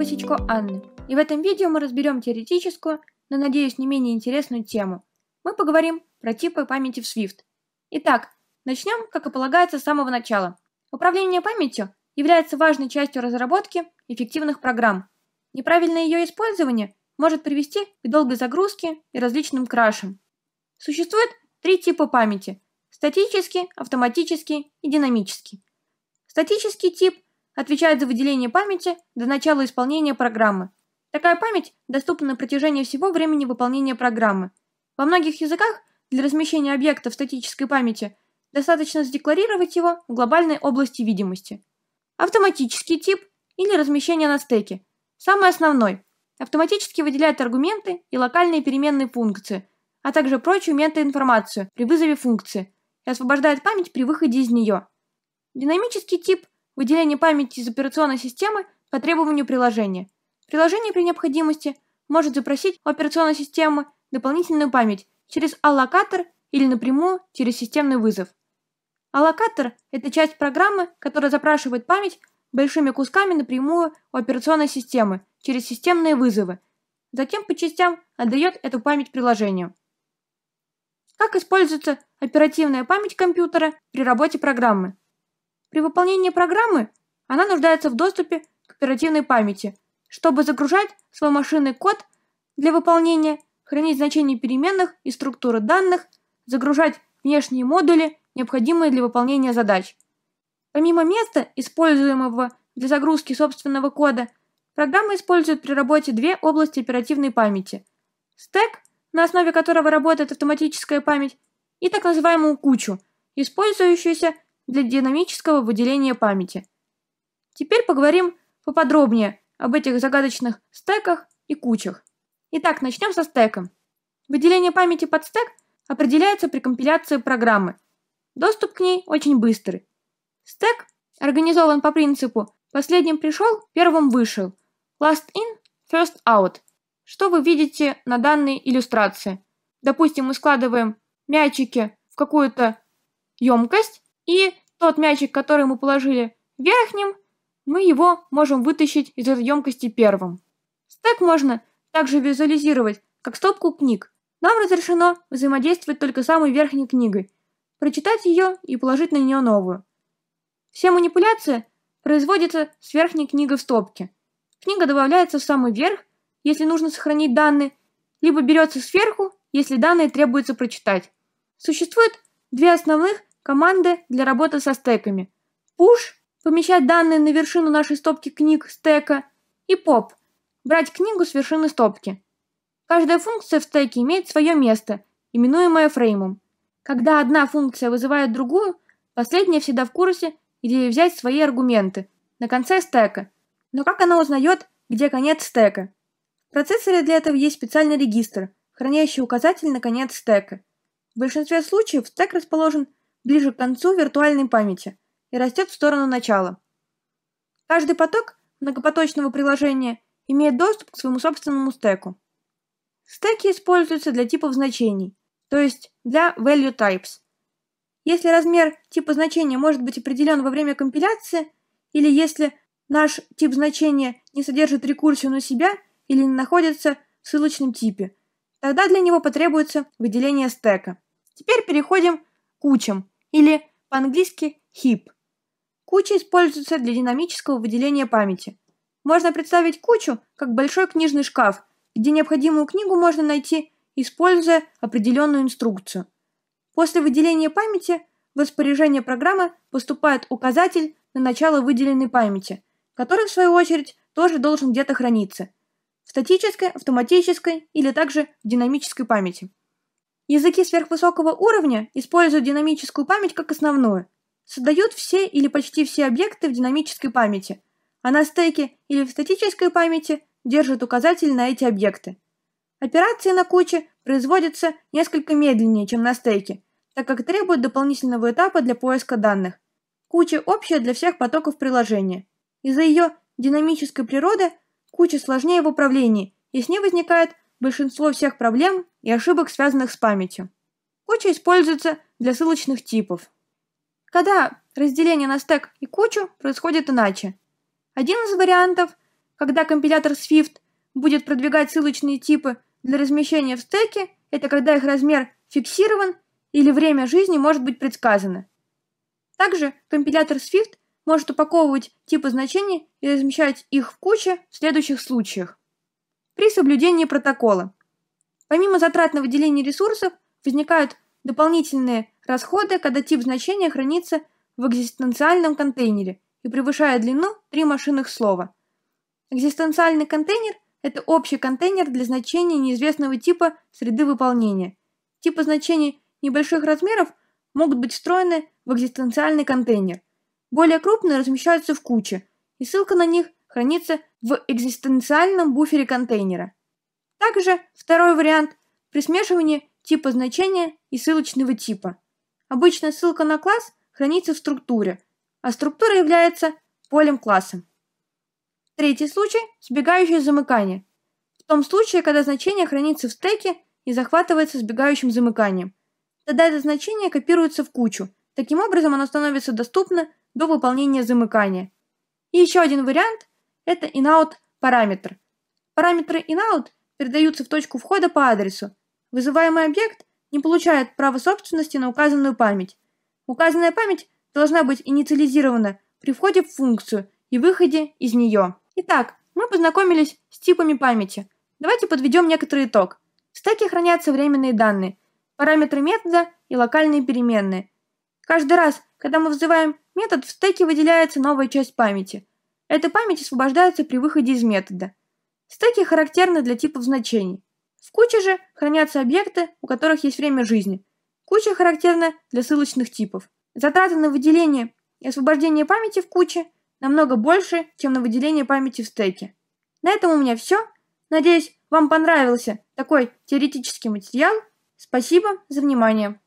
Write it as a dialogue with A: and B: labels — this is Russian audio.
A: Васечко Анны, и в этом видео мы разберем теоретическую, но, надеюсь, не менее интересную тему. Мы поговорим про типы памяти в Swift. Итак, начнем, как и полагается, с самого начала. Управление памятью является важной частью разработки эффективных программ. Неправильное ее использование может привести к долгой загрузке и различным крашам. Существует три типа памяти – статический, автоматический и динамический. Статический тип – Отвечает за выделение памяти до начала исполнения программы. Такая память доступна на протяжении всего времени выполнения программы. Во многих языках для размещения объекта в статической памяти достаточно задекларировать его в глобальной области видимости. Автоматический тип или размещение на стеке. Самый основной. Автоматически выделяет аргументы и локальные переменные функции, а также прочую метаинформацию при вызове функции и освобождает память при выходе из нее. Динамический тип выделение памяти из операционной системы по требованию приложения. Приложение при необходимости может запросить у операционной системы дополнительную память через аллокатор или напрямую через системный вызов. Аллокатор – это часть программы, которая запрашивает память большими кусками напрямую у операционной системы через системные вызовы, затем по частям отдает эту память приложению. Как используется оперативная память компьютера при работе программы? При выполнении программы она нуждается в доступе к оперативной памяти, чтобы загружать свой машинный код для выполнения, хранить значения переменных и структуры данных, загружать внешние модули, необходимые для выполнения задач. Помимо места, используемого для загрузки собственного кода, программа использует при работе две области оперативной памяти. Стек, на основе которого работает автоматическая память, и так называемую кучу, использующуюся для динамического выделения памяти. Теперь поговорим поподробнее об этих загадочных стеках и кучах. Итак, начнем со стека. Выделение памяти под стек определяется при компиляции программы. Доступ к ней очень быстрый. Стек организован по принципу «последним пришел, первым вышел» Last in, first out. Что вы видите на данной иллюстрации? Допустим, мы складываем мячики в какую-то емкость, и тот мячик, который мы положили верхним, мы его можем вытащить из этой емкости первым. Стек можно также визуализировать, как стопку книг. Нам разрешено взаимодействовать только с самой верхней книгой, прочитать ее и положить на нее новую. Все манипуляции производятся с верхней книгой в стопке. Книга добавляется в самый верх, если нужно сохранить данные, либо берется сверху, если данные требуется прочитать. Существует две основных Команды для работы со стеками. Push – помещать данные на вершину нашей стопки книг стека. И Pop – брать книгу с вершины стопки. Каждая функция в стеке имеет свое место, именуемое фреймом. Когда одна функция вызывает другую, последняя всегда в курсе, где ей взять свои аргументы на конце стека. Но как она узнает, где конец стека? В процессоре для этого есть специальный регистр, хранящий указатель на конец стека. В большинстве случаев стек расположен ближе к концу виртуальной памяти и растет в сторону начала. Каждый поток многопоточного приложения имеет доступ к своему собственному стеку. Стеки используются для типов значений, то есть для value types. Если размер типа значения может быть определен во время компиляции, или если наш тип значения не содержит рекурсию на себя или не находится в ссылочном типе, тогда для него потребуется выделение стека. Теперь переходим к кучам, или по-английски heap. Куча используется для динамического выделения памяти. Можно представить кучу как большой книжный шкаф, где необходимую книгу можно найти, используя определенную инструкцию. После выделения памяти в распоряжение программы поступает указатель на начало выделенной памяти, который, в свою очередь, тоже должен где-то храниться – в статической, автоматической или также в динамической памяти. Языки сверхвысокого уровня используют динамическую память как основную. Создают все или почти все объекты в динамической памяти, а на стеке или в статической памяти держат указатель на эти объекты. Операции на куче производятся несколько медленнее, чем на стеке, так как требуют дополнительного этапа для поиска данных. Куча общая для всех потоков приложения. Из-за ее динамической природы куча сложнее в управлении, и с ней возникает большинство всех проблем и ошибок, связанных с памятью. Куча используется для ссылочных типов. Когда разделение на стек и кучу происходит иначе. Один из вариантов, когда компилятор Swift будет продвигать ссылочные типы для размещения в стеке, это когда их размер фиксирован или время жизни может быть предсказано. Также компилятор Swift может упаковывать типы значений и размещать их в куче в следующих случаях при соблюдении протокола. Помимо затрат на выделение ресурсов, возникают дополнительные расходы, когда тип значения хранится в экзистенциальном контейнере и превышает длину три машинных слова. Экзистенциальный контейнер – это общий контейнер для значения неизвестного типа среды выполнения. Типы значений небольших размеров могут быть встроены в экзистенциальный контейнер. Более крупные размещаются в куче, и ссылка на них хранится в экзистенциальном буфере контейнера. Также второй вариант – при смешивании типа значения и ссылочного типа. Обычно ссылка на класс хранится в структуре, а структура является полем класса. Третий случай – сбегающее замыкание. В том случае, когда значение хранится в стеке и захватывается сбегающим замыканием. Тогда это значение копируется в кучу. Таким образом, оно становится доступно до выполнения замыкания. И еще один вариант это inout параметр. Параметры inout передаются в точку входа по адресу. Вызываемый объект не получает права собственности на указанную память. Указанная память должна быть инициализирована при входе в функцию и выходе из нее. Итак, мы познакомились с типами памяти. Давайте подведем некоторый итог. В стеке хранятся временные данные, параметры метода и локальные переменные. Каждый раз, когда мы вызываем метод, в стеке выделяется новая часть памяти. Эта память освобождается при выходе из метода. Стеки характерны для типов значений. В куче же хранятся объекты, у которых есть время жизни. Куча характерна для ссылочных типов. Затраты на выделение и освобождение памяти в куче намного больше, чем на выделение памяти в стеке. На этом у меня все. Надеюсь, вам понравился такой теоретический материал. Спасибо за внимание.